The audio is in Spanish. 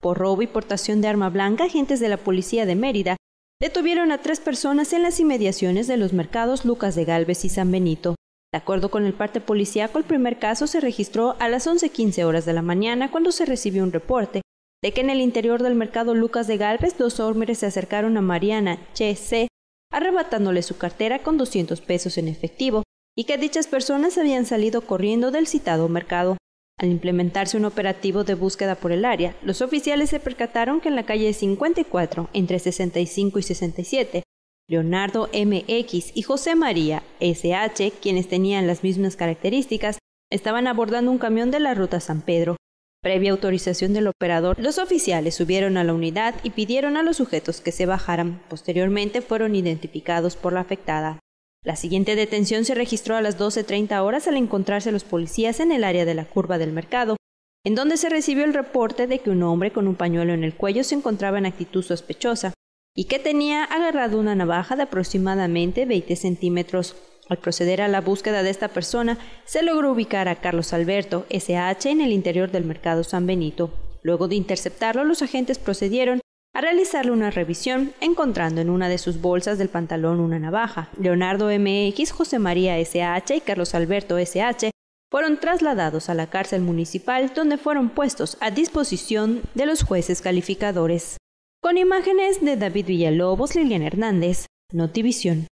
Por robo y portación de arma blanca, agentes de la policía de Mérida detuvieron a tres personas en las inmediaciones de los mercados Lucas de Galvez y San Benito. De acuerdo con el parte policíaco, el primer caso se registró a las 11.15 horas de la mañana cuando se recibió un reporte de que en el interior del mercado Lucas de Galvez dos hombres se acercaron a Mariana Che arrebatándole su cartera con 200 pesos en efectivo y que dichas personas habían salido corriendo del citado mercado. Al implementarse un operativo de búsqueda por el área, los oficiales se percataron que en la calle 54, entre 65 y 67, Leonardo MX y José María SH, quienes tenían las mismas características, estaban abordando un camión de la ruta San Pedro. Previa autorización del operador, los oficiales subieron a la unidad y pidieron a los sujetos que se bajaran. Posteriormente fueron identificados por la afectada. La siguiente detención se registró a las 12.30 horas al encontrarse los policías en el área de la curva del mercado, en donde se recibió el reporte de que un hombre con un pañuelo en el cuello se encontraba en actitud sospechosa y que tenía agarrado una navaja de aproximadamente 20 centímetros. Al proceder a la búsqueda de esta persona, se logró ubicar a Carlos Alberto, SH, en el interior del mercado San Benito. Luego de interceptarlo, los agentes procedieron a realizarle una revisión, encontrando en una de sus bolsas del pantalón una navaja. Leonardo MX, José María SH y Carlos Alberto SH fueron trasladados a la cárcel municipal donde fueron puestos a disposición de los jueces calificadores. Con imágenes de David Villalobos, Lilian Hernández, Notivisión.